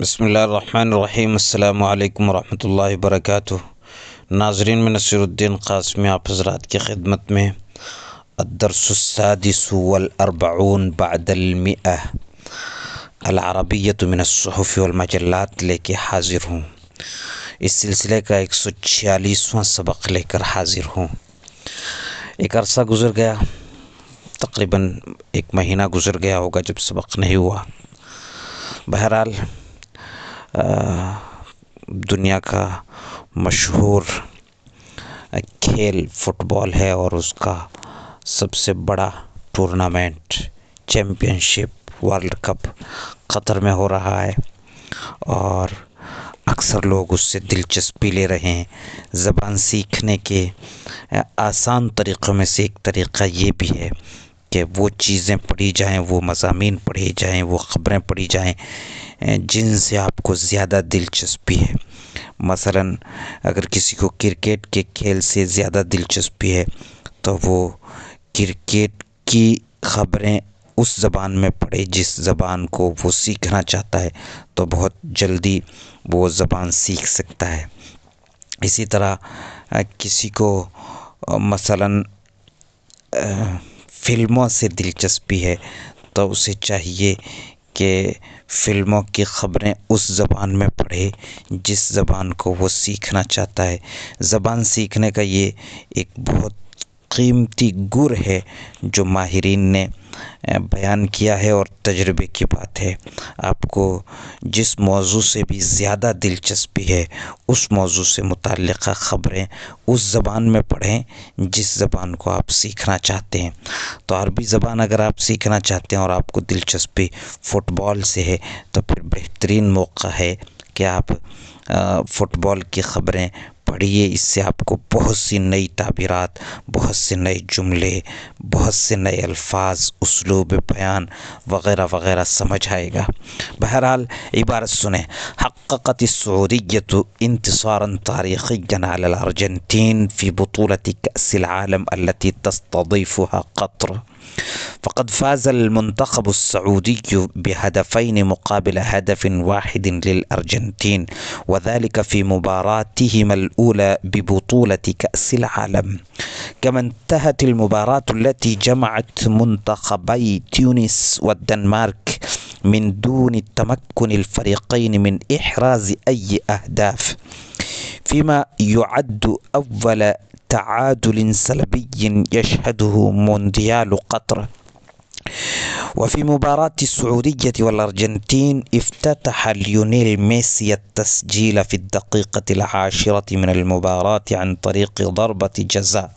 بسم اللہ الرحمن الرحیم السلام علیکم ورحمۃ اللہ وبرکاتہ ناظرین میں نصیر الدین قاسم آپ حضرات کی خدمت میں الدرس السادس والاربعون بعد المئہ العربیت من الصحف والمجلات لے کے حاضر ہوں اس سلسلے کا ایک سو چھیالیسواں سبق لے کر حاضر ہوں ایک عرصہ گزر گیا تقریباً ایک مہینہ گزر گیا ہوگا جب سبق نہیں ہوا بہرحال دنیا کا مشہور کھیل فٹ بال ہے اور اس کا سب سے بڑا tournament championship world cup Qatar میں ہو رہا ہے اور اکثر لوگ اس سے دلچسپی لے رہے ہیں زبان سیکھنے کے آسان طریقوں میں سے ایک طریقہ یہ بھی ہے کہ وہ چیزیں پڑھی جائیں وہ مضامین پڑھی جائیں وہ خبریں پڑھی جائیں جن سے آپ کو زیادہ دلچسپی ہے مثلاً اگر کسی کو کرکٹ کے کھیل سے زیادہ دلچسپی ہے تو وہ کرکٹ کی خبریں اس زبان میں پڑے جس زبان کو وہ سیکھنا چاہتا ہے تو بہت جلدی وہ زبان سیکھ سکتا ہے اسی طرح کسی کو مثلاً فلموں سے دلچسپی ہے تو اسے چاہیے کہ فلموں کی خبریں اس زبان میں پڑھے جس زبان کو وہ سیکھنا چاہتا ہے زبان سیکھنے کا یہ ایک بہت قیمتی گر ہے جو ماہرین نے بیان کیا ہے اور تجربے کی بات ہے آپ کو جس موضوع سے بھی زیادہ دلچسپی ہے اس موضوع سے متعلقہ خبریں اس زبان میں پڑھیں جس زبان کو آپ سیکھنا چاہتے ہیں تو عربی زبان اگر آپ سیکھنا چاہتے ہیں اور آپ کو دلچسپی فٹ بال سے ہے تو پھر بہترین موقع ہے کہ آپ فٹ بال کی خبریں पढ़िए इससे आपको बहुत सी नई ताबीरात बहुत से नए जुमले बहुत से नए अल्फाज उसलूब बयान वगैरह वगैरह समझ आएगा बहरहाल इबारत सुने حققت السعودية انتصارا تاريخيا على الأرجنتين في بطولة كأس العالم التي تستضيفها قطر فقد فاز المنتخب السعودي بهدفين مقابل هدف واحد للأرجنتين وذلك في مباراتهما الأولى ببطولة كأس العالم كما انتهت المباراة التي جمعت منتخبي تونس والدنمارك من دون تمكن الفريقين من إحراز أي أهداف فيما يعد أول تعادل سلبي يشهده مونديال قطر وفي مباراة السعودية والأرجنتين افتتح ليونيل ميسي التسجيل في الدقيقة العاشرة من المباراة عن طريق ضربة جزاء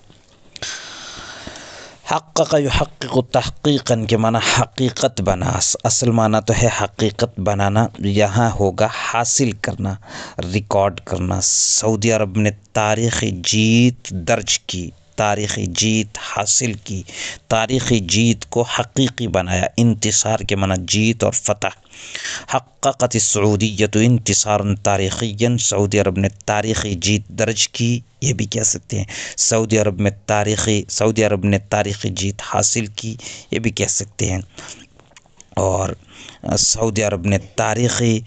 حقق يحقق تحقيقا كما حقيقة بناس أصل ما نتهي حقيقة بنانا يها बनाना حاصل होगा ريكورد करना रिकॉर्ड عرب من التاريخ جيت درج كي تاریخی جیت حاصل کی تاریخی جیت کو حقیقی بنایا انتصار کے منع جیت اور فتح حققت سعودیت انتصار تاریخی سعودی عرب نے تاریخی جیت درج کی یہ بھی کہہ سکتے ہیں سعودی عرب میں تاریخی سعودی عرب نے تاریخی جیت حاصل کی یہ بھی کہہ سکتے ہیں اور سعودی عرب نے تاریخی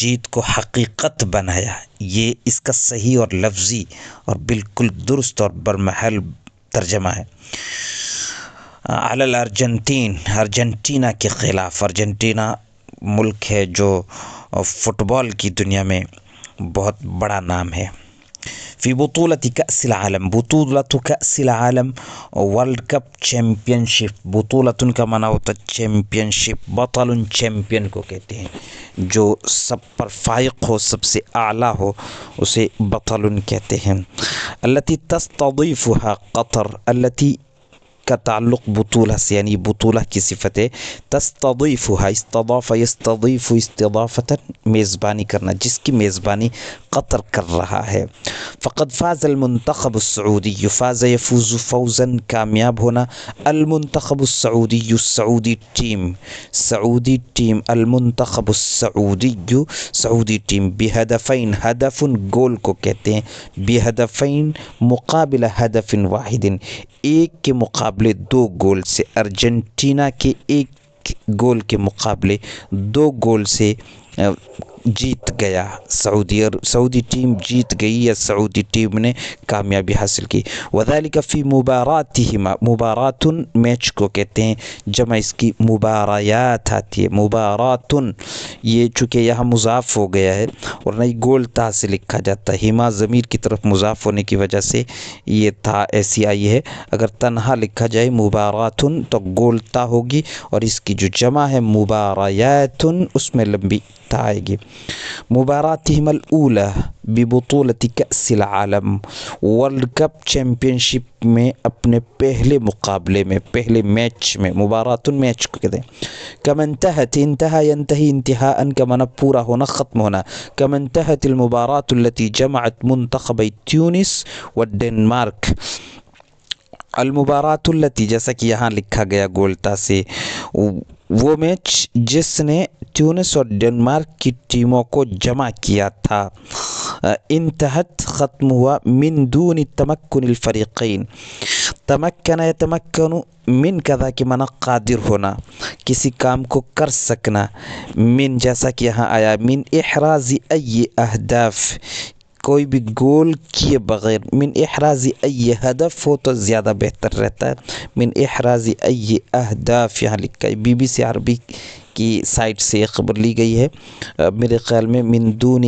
جیت کو حقیقت بنایا یہ اس کا صحیح اور لفظی اور بالکل درست اور برمحل ترجمہ ہے علی الارجنٹین ارجنٹینا کے خلاف ارجنٹینا ملک ہے جو فٹ بال کی دنیا میں بہت بڑا نام ہے في بطولة كأس العالم بطولة كأس العالم World Cup تشامبيونشيب بطولة كما نوت تشامبيونشيب Champion کو کہتے ہیں جو سب پر فائق ہو سب سے اعلى ہو اسے بطل کہتے ہیں التي تستضيفها قطر التي كتعلق بطولة يعني بطولة كصفته تستضيفها استضافة يستضيف استضافة ميزباني كرنا جسكي ميزباني قطر كرها هي فقد فاز المنتخب السعودي فاز يفوز فوزا كامياب هنا المنتخب السعودي السعودي تيم سعودي تيم المنتخب السعودي سعودي تيم بهدفين هدف جول كوكيتين بهدفين مقابل هدف واحد ايك مقابل مقابلے دو گول سے ارجنٹینا کے ایک گول کے مقابلے دو گول سے جیت گیا سعودی اور سعودی ٹیم جیت گئی یا سعودی ٹیم نے کامیابی حاصل کی وذالک فی مباراتی ہما مباراتن میچ کو کہتے ہیں جمع اس کی مباریات آتی ہے مباراتن یہ چونکہ یہاں مضاف ہو گیا ہے اور گول تا سے لکھا جاتا ہے ہما ضمیر کی طرف مضاف ہونے کی وجہ سے یہ تھا ایسی آئی ہے اگر تنہا لکھا جائے مباراتن تو گول تا ہوگی اور اس کی جو جمع ہے مباریاتن اس میں لمبی التعاجي مباراتهم الأولى ببطولة كأس العالم World Cup Championship میں اپنے پہلے مقابلے میں پہلے میچ میں مباراة میچ کو کہتے ہیں کم انتہت انتہا ینتہی انتہا ان کا منہ پورا ہونا ختم ہونا کم انتہت المباراة التي جمعت منتخب تیونس والدنمارک المباراة التي جیسا کہ یہاں لکھا گیا گولتا سے وہ میچ جس نے ٹونس اور ڈنمارک کی ٹیموں کو جمع کیا تھا انتہا ختم ہوا من دون تمکن الفریقین تمکنۂ تمکن مین قدا کے قادر ہونا کسی کام کو کر سکنا من جیسا کہ یہاں آیا من احراز ای اہداف کوئی بھی گول کیے بغیر من احراز ای ہدف ہو تو زیادہ بہتر رہتا ہے من احراز ای اہداف یہاں لکھا ہے بی بی سی عربی کی سائٹ سے یہ خبر لی گئی ہے میرے خیال میں من دون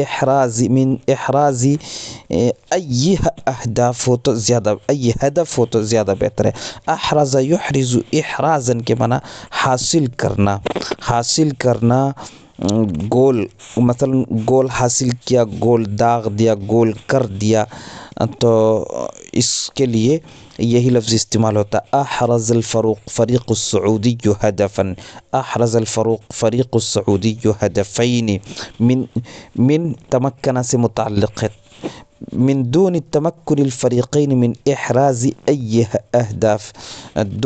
احراز من احراز ای اہداف ہو تو زیادہ ای ہدف ہو تو زیادہ بہتر ہے احراز یحرز احرازن کے معنی حاصل کرنا حاصل کرنا جول مثلا جول حاصل کیا جول داغ دیا جول کر دیا تو اس کے لیے یہی لفظ استعمال ہوتا احرز الفروق فريق السعودي هدفا احرز الفروق فريق السعودي هدفين من من تمكن سے متعلق ہے من دون التمكن الفريقين من احراز اي اهداف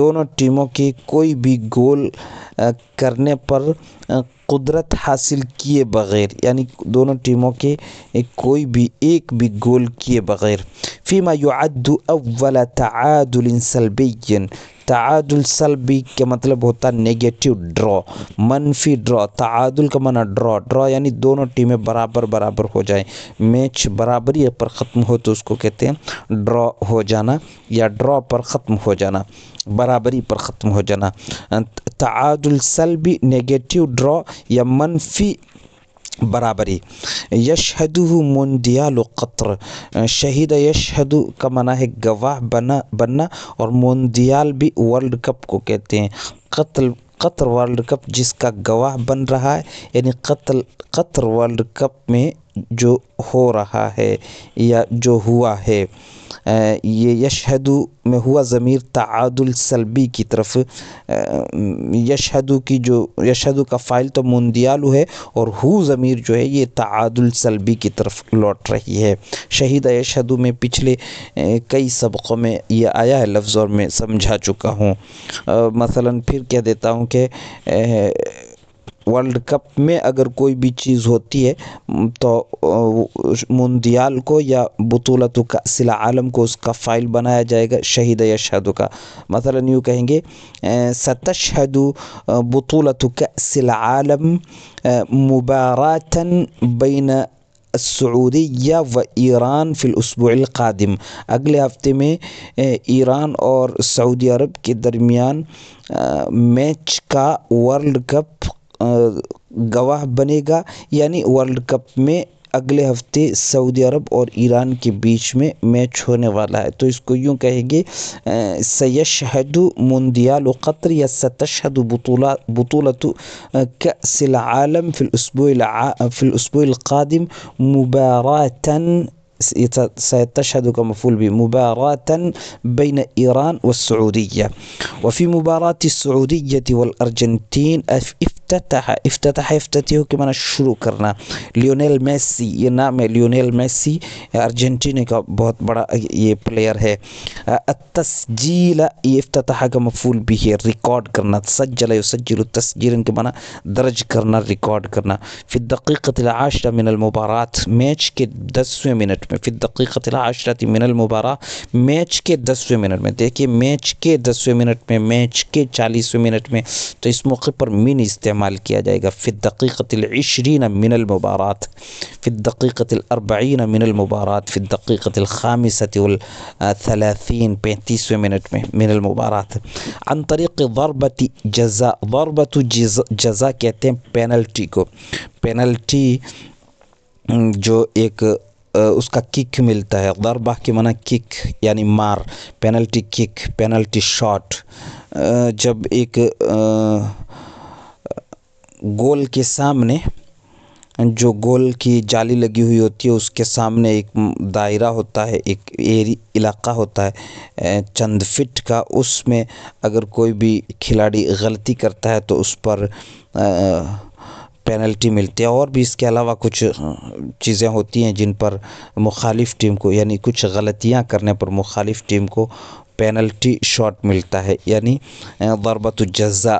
دونوں ٹیموں کے کوئی بھی گول کرنے پر قدرت حاصل کیے بغیر یعنی دونوں ٹیموں کے کوئی بھی ایک بھی گول کیے بغیر فیما یعد اول تعادل سلبی تعادل سلبی کے مطلب ہوتا ہے نگیٹیو ڈرا منفی ڈرا تعادل کا معنی ڈرا ڈرا یعنی دونوں ٹیمیں برابر برابر ہو جائیں میچ برابری پر ختم ہو تو اس کو کہتے ہیں ڈرا ہو جانا یا ڈرا پر ختم ہو جانا برابری پر ختم ہو جانا تعادل سلبی نیگیٹیو نگیٹیو ڈرا یا منفی برابری یشہد حد و قطر شہید یشہد کا منع ہے گواہ بنا بننا اور مون بھی ورلڈ کپ کو کہتے ہیں قتل قطر ورلڈ کپ جس کا گواہ بن رہا ہے یعنی قتل قطر ورلڈ کپ میں جو ہو رہا ہے یا جو ہوا ہے یہ یشہدو میں ہوا ضمیر تعادل سلبی کی طرف یشہدو کی جو یشہدو کا فائل تو مندیالو ہے اور ہو ضمیر جو ہے یہ تعادل سلبی کی طرف لوٹ رہی ہے شہید یشہدو میں پچھلے کئی سبقوں میں یہ آیا ہے لفظ اور میں سمجھا چکا ہوں مثلا پھر کہہ دیتا ہوں کہ ورلڈ کپ میں اگر کوئی بھی چیز ہوتی ہے تو مندیال کو یا بطولت کا سل عالم کو اس کا فائل بنایا جائے گا شہید یا شہدو کا مثلا یوں کہیں گے ستشہدو بطولت کا سلا عالم مباراتن بین سعودیہ و ایران فی الاسبوع القادم اگلے ہفتے میں ایران اور سعودی عرب کے درمیان میچ کا ورلڈ کپ گواہ بنے گا یعنی ورلڈ کپ میں اگلے ہفتے سعودی عرب اور ایران کے بیچ میں میچ ہونے والا ہے تو اس کو یوں کہیں گے سیشہد مندیال قطر یا ستشہد بطولت کأس العالم فی الاسبوع القادم مباراتاً سيتشهد كمفول بمباراة بين إيران والسعودية وفي مباراة السعودية والأرجنتين افتتح افتتح افتتح كما نشرو كرنا ليونيل ميسي ينام ليونيل ميسي أرجنتيني كا بہت بڑا یہ پلیئر ہے التسجيل افتتح كمفول به ريكورد كرنا سجل يسجل التسجيل كما درج كرنا ريكورد كرنا في الدقيقة العاشرة من المباراة ميتش كي دسوية منت منٹ میں فردقی قتل عاشرتی من المبارہ میچ کے دسویں منٹ میں دیکھیے میچ کے دسویں منٹ میں میچ کے چالیسویں منٹ میں تو اس موقع پر من استعمال کیا جائے گا فی قطل العشرین من المبارات فی قتل الاربعین من المبارات فی قتل خامصۃ الصلافین پینتیسویں منٹ میں من المبارات عن طریق ضربت جزا ضربت و جزا کہتے ہیں پینلٹی کو پینلٹی جو ایک اس کا کک ملتا ہے ضربہ باہ کے منع کک یعنی مار پینلٹی کک پینلٹی شاٹ جب ایک گول کے سامنے جو گول کی جالی لگی ہوئی ہوتی ہے اس کے سامنے ایک دائرہ ہوتا ہے ایک ایری علاقہ ہوتا ہے چند فٹ کا اس میں اگر کوئی بھی کھلاڑی غلطی کرتا ہے تو اس پر پینلٹی ملتی ہے اور بھی اس کے علاوہ کچھ چیزیں ہوتی ہیں جن پر مخالف ٹیم کو یعنی کچھ غلطیاں کرنے پر مخالف ٹیم کو پینلٹی شاٹ ملتا ہے یعنی ضربت الجزا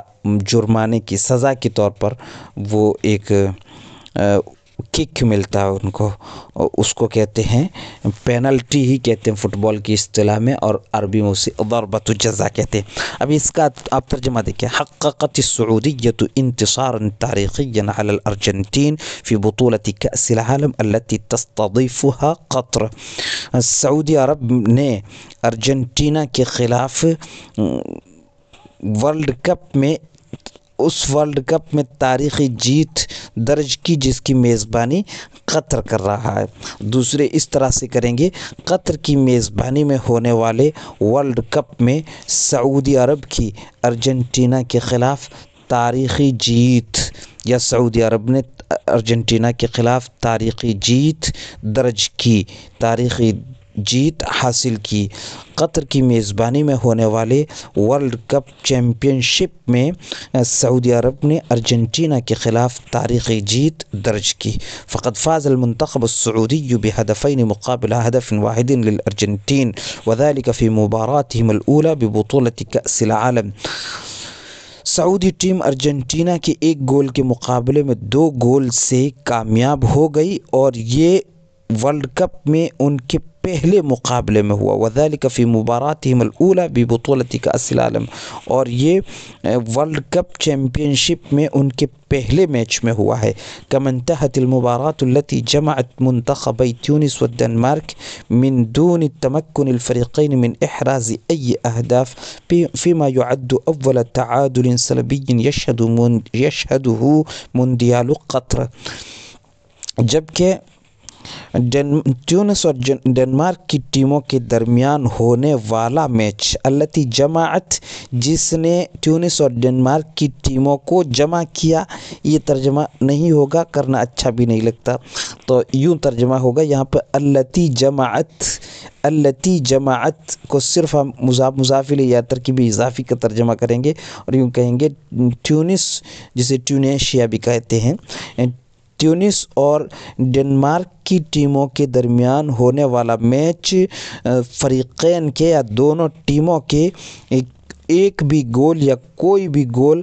جرمانے کی سزا کے طور پر وہ ایک کک ملتا ہے ان کو اس کو کہتے ہیں پینلٹی ہی کہتے ہیں فٹ بال کی اصطلاح میں اور عربی میں اسے الجزا کہتے ہیں اب اس کا آپ ترجمہ دیکھیں حققت السعودیت و انتشار تاریخی نل الر ارجنٹین فیبطولتی کا اصلاح عالم اللّتی قطر سعودی عرب نے ارجنٹینا کے خلاف ورلڈ کپ میں اس ورلڈ کپ میں تاریخی جیت درج کی جس کی میزبانی قطر کر رہا ہے دوسرے اس طرح سے کریں گے قطر کی میزبانی میں ہونے والے ورلڈ کپ میں سعودی عرب کی ارجنٹینا کے خلاف تاریخی جیت یا سعودی عرب نے ارجنٹینا کے خلاف تاریخی جیت درج کی تاریخی جیت حاصل کی قطر کی میزبانی میں ہونے والے ورلڈ کپ چیمپئن شپ میں سعودی عرب نے ارجنٹینا کے خلاف تاریخی جیت درج کی فقط فاز المنتخب السعودی یوب مقابل هدف واحد ہدف وذلک فی مباراتهم کفی مبارک ہی العالم سعودی ٹیم ارجنٹینا کے ایک گول کے مقابلے میں دو گول سے کامیاب ہو گئی اور یہ ورلد كاب من انكي پہلے مقابلے میں ہوا وَذَلِكَ فِي مُبَارَاتِهِمَ الْأُولَى بِبُطُولَتِ كَأَسْلَالَمْ اور یہ ورلڈ کپ چیمپینشپ میں ان کے پہلے میچ میں ہوا ہے کَمَنْتَهَتِ الْمُبَارَاتُ الَّتِي جَمَعَتْ مُنْتَخَبَي تُونِس وَالدَّنْمَارْكِ مِنْ دُونِ تمكن الفريقين مِنْ إِحْرَازِ أَيِّ أَهْدَافْ فيما يعد أول تعادل سلبي يشهد يشهده مونديال قطر جبكي ٹیونس اور ڈنمارک کی ٹیموں کے درمیان ہونے والا میچ التی جماعت جس نے ٹیونس اور ڈنمارک کی ٹیموں کو جمع کیا یہ ترجمہ نہیں ہوگا کرنا اچھا بھی نہیں لگتا تو یوں ترجمہ ہوگا یہاں پہ التی جماعت التی جماعت کو صرف ہم مضاف مزافی یا ترکیبی اضافی کا ترجمہ کریں گے اور یوں کہیں گے ٹیونس جسے ٹیونیشیا بھی کہتے ہیں ٹیونس اور ڈنمارک کی ٹیموں کے درمیان ہونے والا میچ فریقین کے یا دونوں ٹیموں کے ایک بھی گول یا کوئی بھی گول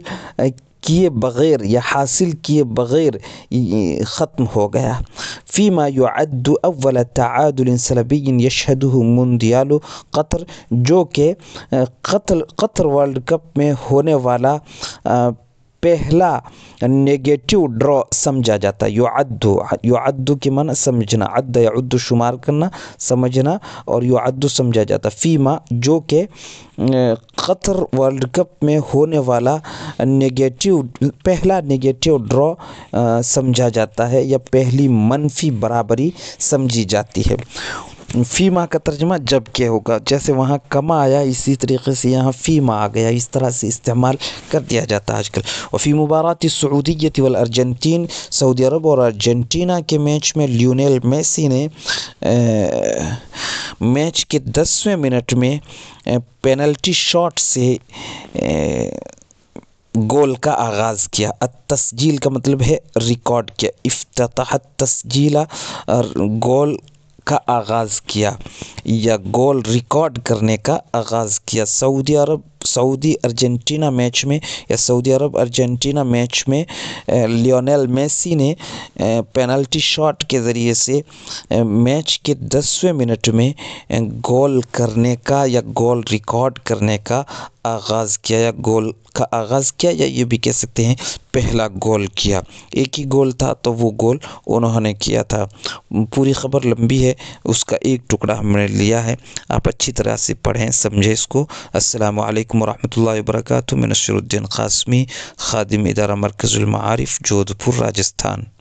کیے بغیر یا حاصل کیے بغیر ختم ہو گیا فیما یعد اول تعادل سلبی یشہدہ مندیالو قطر جو کہ قطر قطر ورلڈ کپ میں ہونے والا پہلا نگیٹیو ڈرا سمجھا جاتا ہے یو ادو کی من سمجھنا اد یا ادو شمار کرنا سمجھنا اور ادو سمجھا جاتا ہے فیما جو کہ قطر ورلڈ کپ میں ہونے والا نگیٹیو پہلا نگیٹیو ڈرا سمجھا جاتا ہے یا پہلی منفی برابری سمجھی جاتی ہے فی ماہ کا ترجمہ جب کے ہوگا جیسے وہاں کما آیا اسی طریقے سے یہاں فیمہ آ گیا اس طرح سے استعمال کر دیا جاتا آج کل اور فی مبارات سعودیت والارجنٹین سعودی عرب اور ارجنٹینا کے میچ میں لیونیل میسی نے میچ کے دسویں منٹ میں پینلٹی شاٹ سے گول کا آغاز کیا التسجیل کا مطلب ہے ریکارڈ کیا افتتاحت تسلی اور گول کا آغاز کیا یا گول ریکارڈ کرنے کا آغاز کیا سعودی عرب سعودی ارجنٹینا میچ میں یا سعودی عرب ارجنٹینا میچ میں لیونل میسی نے پینلٹی شاٹ کے ذریعے سے میچ کے دسویں منٹ میں گول کرنے کا یا گول ریکارڈ کرنے کا آغاز کیا یا گول کا آغاز کیا یا یہ بھی کہہ سکتے ہیں پہلا گول کیا ایک ہی گول تھا تو وہ گول انہوں نے کیا تھا پوری خبر لمبی ہے اس کا ایک ٹکڑا ہم نے لیا ہے آپ اچھی طرح سے پڑھیں سمجھیں اس کو السلام علیکم ورحمۃ اللہ وبرکاتہ میں الدین قاسمی خادم ادارہ مرکز المعارف جودھ پور راجستھان